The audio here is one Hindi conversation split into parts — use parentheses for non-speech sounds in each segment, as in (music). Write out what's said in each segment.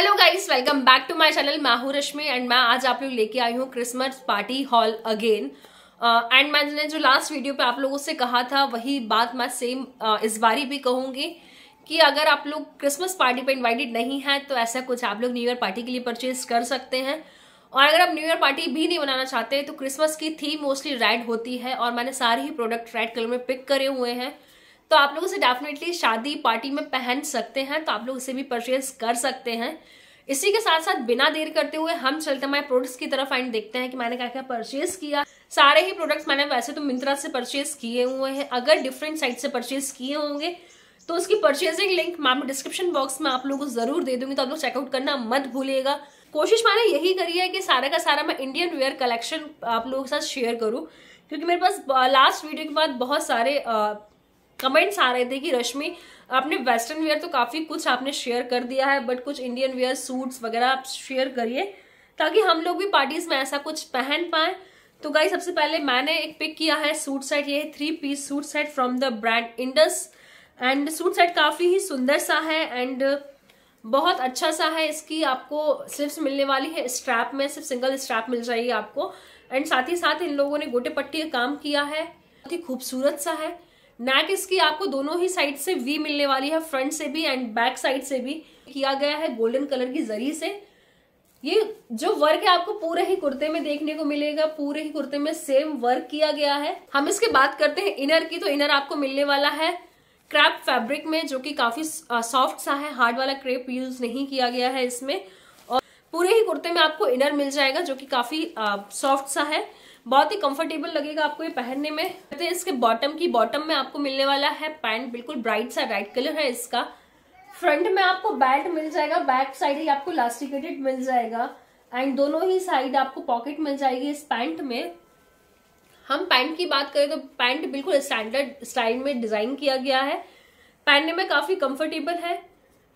hello guys welcome back to my channel मैं हूँ रश्मि एंड मैं आज आप लोग लेके आई हूँ Christmas party haul again and मैंने जो लास्ट वीडियो पे आप लोगों से कहा था वही बात मैं सेम uh, इस बारी भी कहूँगी कि अगर आप लोग क्रिसमस पार्टी पे इनवाइटेड नहीं हैं तो ऐसा कुछ आप लोग न्यू ईयर पार्टी के लिए परचेज कर सकते हैं और अगर आप न्यू ईयर पार्टी भी नहीं बनाना चाहते तो क्रिसमस की थीम मोस्टली रेड होती है और मैंने सारे ही प्रोडक्ट रेड कलर में पिक करे हुए हैं तो आप लोग उसे डेफिनेटली शादी पार्टी में पहन सकते हैं तो आप लोग उसे भी परचेज कर सकते हैं इसी के साथ साथ बिना देर करते हुए हम चलते हमारे प्रोडक्ट्स की तरफ एंड देखते हैं कि मैंने क्या क्या परचेज किया सारे ही प्रोडक्ट्स मैंने वैसे तो मिंत्रा से परचेज किए हुए हैं अगर डिफरेंट साइट से परचेज किए होंगे तो उसकी परचेजिंग लिंक मैं डिस्क्रिप्शन बॉक्स में आप लोगों को जरूर दे दूंगी तो आप लोग चेकआउट करना मत भूलिएगा कोशिश मैंने यही करी है कि सारा का सारा मैं इंडियन वेयर कलेक्शन आप लोगों के साथ शेयर करूँ क्योंकि मेरे पास लास्ट वीडियो के बाद बहुत सारे कमेंट्स आ रहे थे कि रश्मि आपने वेस्टर्न वेयर तो काफ़ी कुछ आपने शेयर कर दिया है बट कुछ इंडियन वेयर सूट्स वगैरह आप शेयर करिए ताकि हम लोग भी पार्टीज में ऐसा कुछ पहन पाए तो गाई सबसे पहले मैंने एक पिक किया है सूट सेट ये three piece suit set from the brand Indus and suit set काफ़ी ही सुंदर सा है एंड बहुत अच्छा सा है इसकी आपको स्लिप्स मिलने वाली है स्ट्रैप में सिर्फ सिंगल स्ट्रैप मिल जाएगी आपको एंड साथ ही साथ इन लोगों ने गोटे पट्टी का काम किया है बहुत ही खूबसूरत सा है नेक इसकी आपको दोनों ही साइड से वी मिलने वाली है फ्रंट से भी एंड बैक साइड से भी किया गया है गोल्डन कलर की जरी से ये जो वर्क है आपको पूरे ही कुर्ते में देखने को मिलेगा पूरे ही कुर्ते में सेम वर्क किया गया है हम इसके बात करते हैं इनर की तो इनर आपको मिलने वाला है क्रैप फैब्रिक में जो कि काफी सॉफ्ट सा है हार्ड वाला क्रेप यूज नहीं किया गया है इसमें और पूरे ही कुर्ते में आपको इनर मिल जाएगा जो कि काफी सॉफ्ट सा है बहुत ही कंफर्टेबल लगेगा आपको ये पहनने में तो इसके बॉटम की बॉटम में आपको मिलने वाला है पैंट बिल्कुल ब्राइट सा राइट कलर है इसका फ्रंट में आपको बेल्ट मिल जाएगा बैक साइड ही आपको लास्टिकेटेड मिल जाएगा एंड दोनों ही साइड आपको पॉकेट मिल जाएगी इस पैंट में हम पैंट की बात करें तो पैंट बिल्कुल स्टैंडर्ड स्टाइल में डिजाइन किया गया है पहनने में काफी कंफर्टेबल है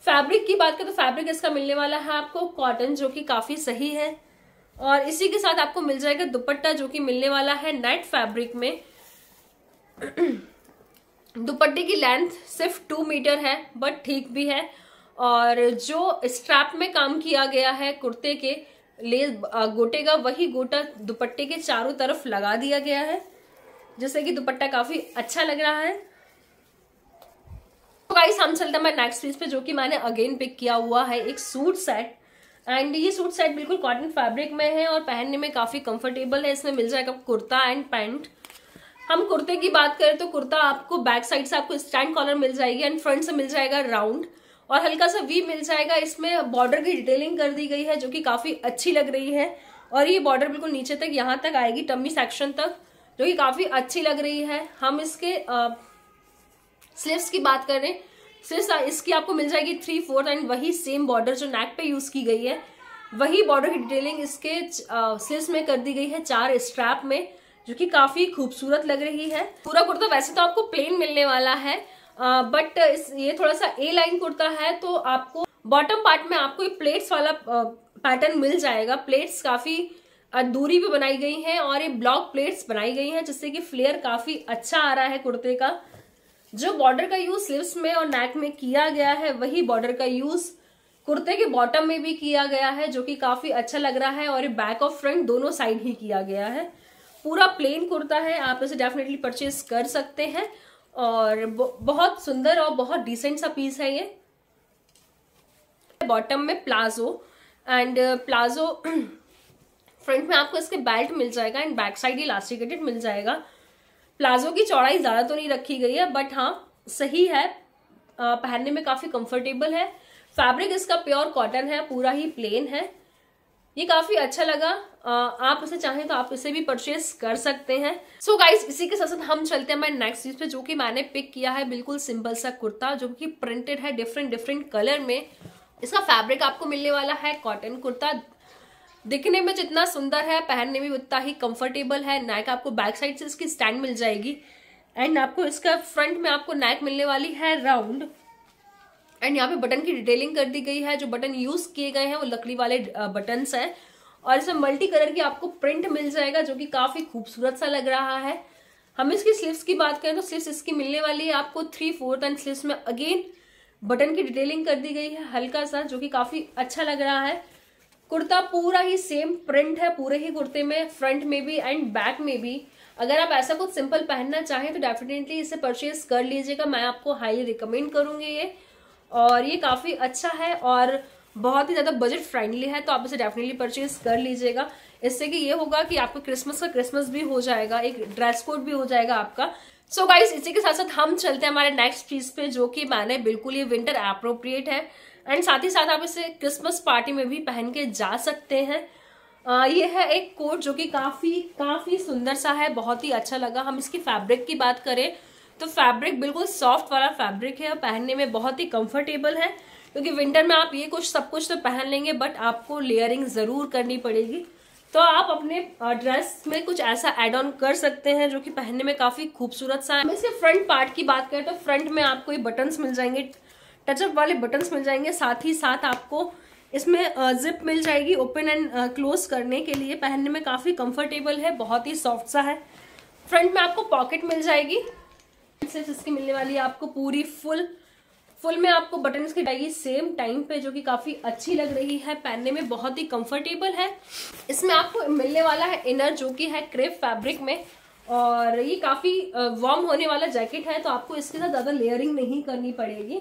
फैब्रिक की बात करें तो फैब्रिक इसका मिलने वाला है आपको कॉटन जो कि काफी सही है और इसी के साथ आपको मिल जाएगा दुपट्टा जो कि मिलने वाला है नेट फैब्रिक में (clears throat) दुपट्टे की लेंथ सिर्फ टू मीटर है बट ठीक भी है और जो स्ट्रैप में काम किया गया है कुर्ते के ले गोटे का वही गोटा दुपट्टे के चारों तरफ लगा दिया गया है जिससे कि दुपट्टा काफी अच्छा लग रहा है तो गाइस हम चलते हैं मैं नेक्स्ट पीस पे जो कि मैंने अगेन पिक किया हुआ है एक सूट सेट एंड ये सूट सेट बिल्कुल कॉटन फैब्रिक में है और पहनने में काफ़ी कंफर्टेबल है इसमें मिल जाएगा कुर्ता एंड पैंट हम कुर्ते की बात करें तो कुर्ता आपको बैक साइड से आपको स्टैंड कॉलर मिल जाएगी एंड फ्रंट से मिल जाएगा राउंड और हल्का सा वी मिल जाएगा इसमें बॉर्डर की डिटेलिंग कर दी गई है जो कि काफ़ी अच्छी लग रही है और ये बॉर्डर बिल्कुल नीचे तक यहाँ तक आएगी टम्मी सेक्शन तक जो कि काफ़ी अच्छी लग रही है हम इसके स्लीव्स की बात करें सिर्फ इसकी आपको मिल जाएगी थ्री फोर्थ एंड वही सेम बॉर्डर जो नेक पे यूज़ की गई है वही बॉर्डर की डिटेलिंग इसके स्लिस में कर दी गई है चार स्ट्रैप में जो कि काफ़ी खूबसूरत लग रही है पूरा कुर्ता वैसे तो आपको प्लेन मिलने वाला है आ, बट इस ये थोड़ा सा ए लाइन कुर्ता है तो आपको बॉटम पार्ट में आपको ये प्लेट्स वाला पैटर्न मिल जाएगा प्लेट्स काफ़ी दूरी भी बनाई गई हैं और ये ब्लॉक प्लेट्स बनाई गई हैं जिससे कि फ्लेयर काफ़ी अच्छा आ रहा है कुर्ते का जो बॉर्डर का यूज स्लीव्स में और नेक में किया गया है वही बॉर्डर का यूज कुर्ते के बॉटम में भी किया गया है जो कि काफी अच्छा लग रहा है और बैक और फ्रंट दोनों साइड ही किया गया है पूरा प्लेन कुर्ता है आप इसे डेफिनेटली परचेज कर सकते हैं और बहुत सुंदर और बहुत डिसेंट सा पीस है ये बॉटम में प्लाजो एंड प्लाजो फ्रंट में आपको इसके बेल्ट मिल जाएगा एंड बैक साइड इलास्टिकेटेड मिल जाएगा प्लाजो की चौड़ाई ज़्यादा तो नहीं रखी गई है बट हाँ सही है पहनने में काफ़ी कंफर्टेबल है फैब्रिक इसका प्योर कॉटन है पूरा ही प्लेन है ये काफ़ी अच्छा लगा आप इसे चाहें तो आप इसे भी परचेस कर सकते हैं सो so गाइस इसी के साथ साथ हम चलते हैं मैं नेक्स्ट चीज़ पे जो कि मैंने पिक किया है बिल्कुल सिंपल सा कुर्ता जो कि प्रिंटेड है डिफरेंट डिफरेंट कलर में इसका फैब्रिक आपको मिलने वाला है कॉटन कुर्ता दिखने में जितना सुंदर है पहनने में उतना ही कंफर्टेबल है नैक आपको बैक साइड से इसकी स्टैंड मिल जाएगी एंड आपको इसका फ्रंट में आपको नैक मिलने वाली है राउंड एंड यहाँ पे बटन की डिटेलिंग कर दी गई है जो बटन यूज किए गए हैं वो लकड़ी वाले बटन्स हैं और इसमें मल्टी कलर की आपको प्रिंट मिल जाएगा जो कि काफी खूबसूरत सा लग रहा है हम इसकी स्लीव्स की बात करें तो स्लीव्स इसकी मिलने वाली है आपको थ्री फोर्थ एंड स्लीव्स में अगेन बटन की डिटेलिंग कर दी गई है हल्का सा जो कि काफी अच्छा लग रहा है कुर्ता पूरा ही सेम प्रिंट है पूरे ही कुर्ते में फ्रंट में भी एंड बैक में भी अगर आप ऐसा कुछ सिंपल पहनना चाहें तो डेफिनेटली इसे परचेज कर लीजिएगा मैं आपको हाईली रिकमेंड करूंगी ये और ये काफ़ी अच्छा है और बहुत ही ज़्यादा बजट फ्रेंडली है तो आप इसे डेफिनेटली परचेज कर लीजिएगा इससे कि ये होगा कि आपको क्रिसमस का क्रिसमस भी हो जाएगा एक ड्रेस कोड भी हो जाएगा आपका सो so गाइज इसी के साथ साथ हम चलते हैं हमारे नेक्स्ट चीज़ पे जो कि मैंने बिल्कुल ये विंटर अप्रोप्रिएट है एंड साथ ही साथ आप इसे क्रिसमस पार्टी में भी पहन के जा सकते हैं आ, ये है एक कोट जो कि काफ़ी काफ़ी सुंदर सा है बहुत ही अच्छा लगा हम इसकी फैब्रिक की बात करें तो फैब्रिक बिल्कुल सॉफ्ट वाला फैब्रिक है और पहनने में बहुत ही कंफर्टेबल है क्योंकि विंटर में आप ये कुछ सब कुछ तो पहन लेंगे बट आपको लेयरिंग ज़रूर करनी पड़ेगी तो आप अपने ड्रेस में कुछ ऐसा एड ऑन कर सकते हैं जो कि पहनने में काफ़ी खूबसूरत सा है हम इसे फ्रंट पार्ट की बात करें तो फ्रंट में आपको ये बटन्स मिल जाएंगे टचअप वाले बटन्स मिल जाएंगे साथ ही साथ आपको इसमें जिप मिल जाएगी ओपन एंड क्लोज करने के लिए पहनने में काफ़ी कंफर्टेबल है बहुत ही सॉफ्ट सा है फ्रंट में आपको पॉकेट मिल जाएगी सिर्फ इसकी मिलने वाली है आपको पूरी फुल फुल में आपको बटन्स की जाएगी सेम टाइम पे जो कि काफ़ी अच्छी लग रही है पहनने में बहुत ही कंफर्टेबल है इसमें आपको मिलने वाला है इनर जो कि है क्रेप फैब्रिक में और ये काफ़ी वार्म होने वाला जैकेट है तो आपको इसके साथ ज़्यादा लेयरिंग नहीं करनी पड़ेगी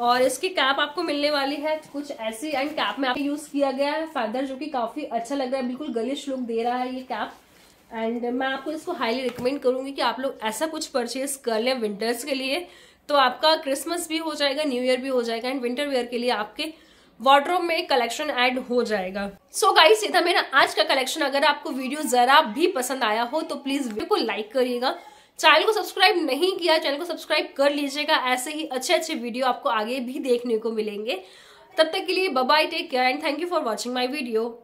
और इसकी कैप आपको मिलने वाली है कुछ ऐसी एंड कैप में आपको यूज किया गया है फैदर जो कि काफी अच्छा लग रहा है बिल्कुल गलिश लुक दे रहा है ये कैप एंड मैं आपको इसको हाईली रिकमेंड करूंगी कि आप लोग ऐसा कुछ परचेज कर लें विंटर्स के लिए तो आपका क्रिसमस भी हो जाएगा न्यू ईयर भी हो जाएगा एंड विंटर वेयर के लिए आपके वार्ड्रोब में कलेक्शन ऐड हो जाएगा सो गाइस ये था मेरा आज का कलेक्शन अगर आपको वीडियो जरा भी पसंद आया हो तो प्लीज वीडियो को लाइक करिएगा चैनल को सब्सक्राइब नहीं किया चैनल को सब्सक्राइब कर लीजिएगा ऐसे ही अच्छे अच्छे वीडियो आपको आगे भी देखने को मिलेंगे तब तक के लिए bye take care and thank you for watching my video